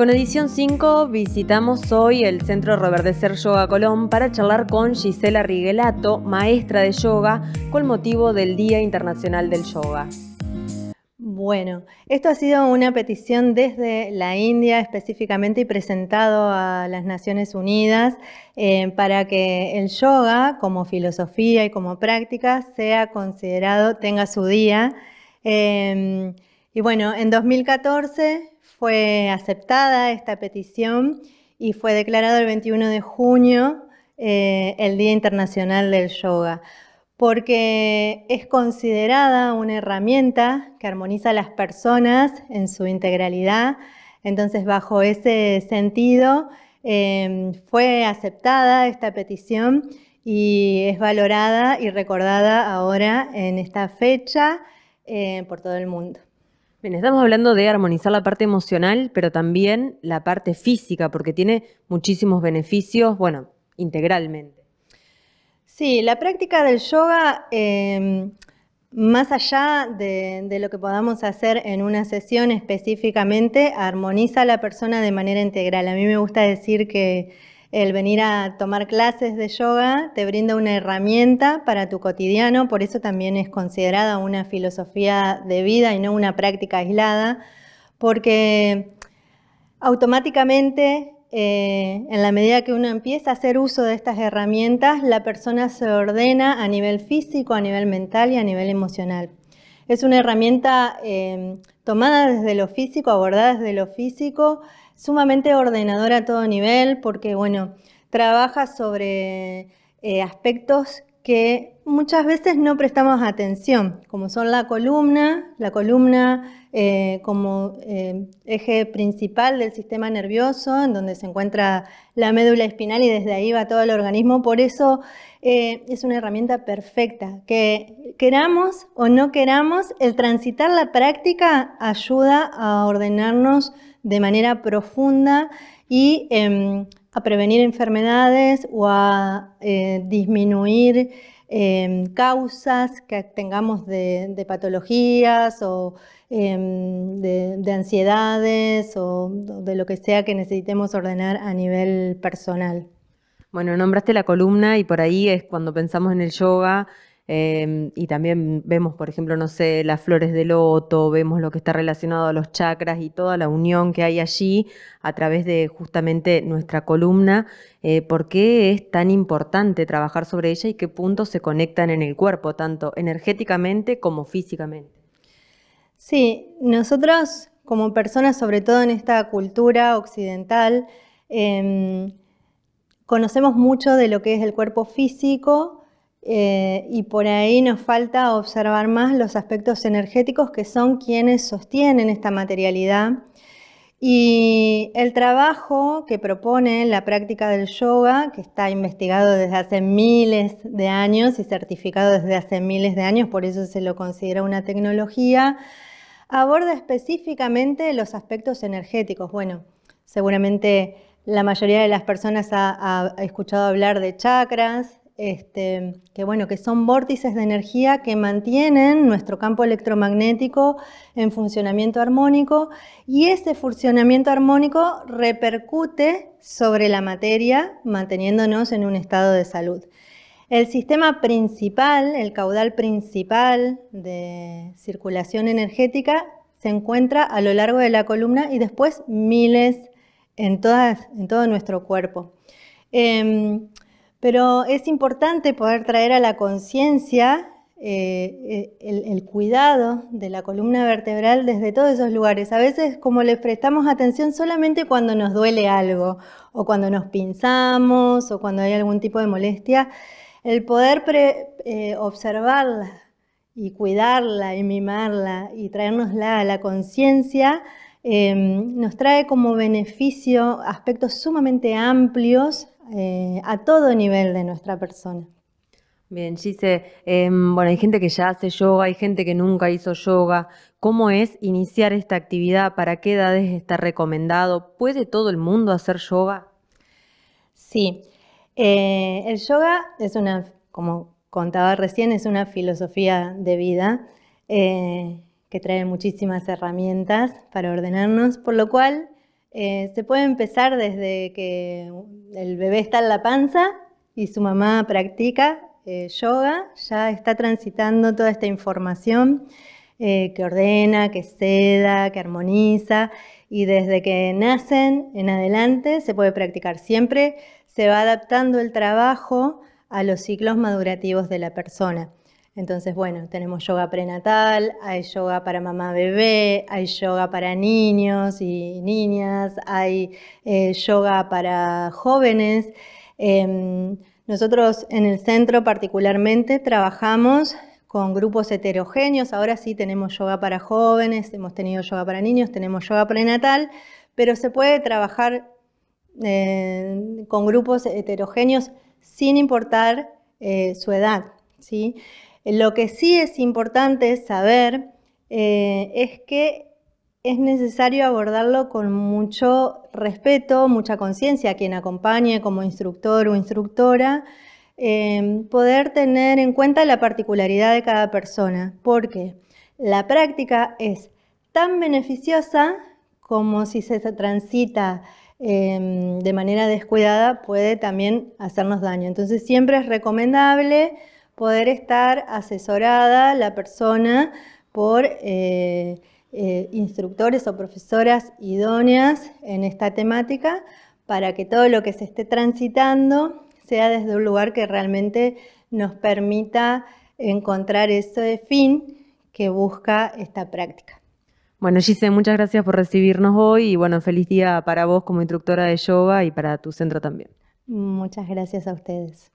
Con Edición 5 visitamos hoy el Centro Ser Yoga Colón para charlar con Gisela Riguelato, maestra de yoga, con motivo del Día Internacional del Yoga. Bueno, esto ha sido una petición desde la India específicamente y presentado a las Naciones Unidas eh, para que el yoga como filosofía y como práctica sea considerado, tenga su día. Eh, y bueno, en 2014 fue aceptada esta petición y fue declarado el 21 de junio eh, el Día Internacional del Yoga, porque es considerada una herramienta que armoniza a las personas en su integralidad. Entonces, bajo ese sentido, em, fue aceptada esta petición y es valorada y recordada ahora en esta fecha eh, por todo el mundo. Bien, estamos hablando de armonizar la parte emocional, pero también la parte física, porque tiene muchísimos beneficios, bueno, integralmente. Sí, la práctica del yoga, em, más allá de, lo que podamos hacer en una sesión específicamente, armoniza a la persona de manera integral. A mí me gusta decir que el venir a tomar clases de yoga te brinda una herramienta para tu cotidiano, por eso también es considerada una filosofía de vida y no una práctica aislada, porque automáticamente eh, en la medida que uno empieza a hacer uso de estas herramientas, la persona se ordena a nivel físico, a nivel mental y a nivel emocional. Es una herramienta eh, tomada desde lo físico, abordada desde lo físico, sumamente ordenadora a todo nivel, porque bueno, trabaja sobre eh, aspectos que muchas veces no prestamos atención, como son la columna, la columna eh, como eh, eje principal del sistema nervioso, en donde se encuentra la médula espinal y desde ahí va todo el organismo. Por eso eh, es una herramienta perfecta, que queramos o no queramos, el transitar la práctica ayuda a ordenarnos de manera profunda y em, a prevenir enfermedades o a disminuir Em, causas que tengamos de, patologías o em, de, de, ansiedades o de lo que sea que necesitemos ordenar a nivel personal. Bueno, nombraste la columna y por ahí es cuando pensamos en el yoga, Em, y también vemos, por ejemplo, no sé, las flores de loto, vemos lo que está relacionado a los chakras y toda la unión que hay allí a través de justamente nuestra columna, eh, por qué es tan importante trabajar sobre ella y qué puntos se conectan en el cuerpo, tanto energéticamente como físicamente. Sí, nosotros como personas, sobre todo en esta cultura occidental, em, conocemos mucho de lo que es el cuerpo físico, eh, y por ahí nos falta observar más los aspectos energéticos que son quienes sostienen esta materialidad. Y el trabajo que propone la práctica del yoga, que está investigado desde hace miles de años y certificado desde hace miles de años, por eso se lo considera una tecnología, aborda específicamente los aspectos energéticos. Bueno, seguramente la mayoría de las personas ha, ha escuchado hablar de chakras, este, que, bueno, que son vórtices de energía que mantienen nuestro campo electromagnético en funcionamiento armónico y ese funcionamiento armónico repercute sobre la materia manteniéndonos en un estado de salud. El sistema principal, el caudal principal de circulación energética se encuentra a lo largo de la columna y después miles en, todas, en todo nuestro cuerpo. Em, pero es importante poder traer a la conciencia eh, eh, el, cuidado de la columna vertebral desde todos esos lugares. A veces como les prestamos atención solamente cuando nos duele algo o cuando nos pinzamos o cuando hay algún tipo de molestia, el poder eh, observarla y cuidarla y mimarla y traernosla a la conciencia nos trae como beneficio aspectos sumamente amplios eh, a todo nivel de nuestra persona. Bien, Gise, em, bueno, hay gente que ya hace yoga, hay gente que nunca hizo yoga. ¿Cómo es iniciar esta actividad? ¿Para qué edades está recomendado? ¿Puede todo el mundo hacer yoga? Sí, eh, el yoga es una, como contaba recién, es una filosofía de vida eh, que trae muchísimas herramientas para ordenarnos, por lo cual eh, se puede empezar desde que el bebé está en la panza y su mamá practica eh, yoga, ya está transitando toda esta información eh, que ordena, que seda, que armoniza y desde que nacen en adelante se puede practicar. Siempre se va adaptando el trabajo a los ciclos madurativos de la persona. Entonces, bueno, tenemos yoga prenatal, hay yoga para mamá bebé, hay yoga para niños y niñas, hay eh, yoga para jóvenes. Em, nosotros en el centro particularmente trabajamos con grupos heterogéneos. Ahora sí tenemos yoga para jóvenes, hemos tenido yoga para niños, tenemos yoga prenatal, pero se puede trabajar eh, con grupos heterogéneos sin importar eh, su edad. ¿sí? Lo que sí es importante saber eh, es que es necesario abordarlo con mucho respeto, mucha conciencia, quien acompañe como instructor o instructora, em, poder tener en cuenta la particularidad de cada persona, porque la práctica es tan beneficiosa como si se transita em, de manera descuidada puede también hacernos daño. Entonces siempre es recomendable poder estar asesorada la persona por eh, eh, instructores o profesoras idóneas en esta temática para que todo lo que se esté transitando sea desde un lugar que realmente nos permita encontrar ese fin que busca esta práctica. Bueno, Gise, muchas gracias por recibirnos hoy y bueno, feliz día para vos como instructora de yoga y para tu centro también. Muchas gracias a ustedes.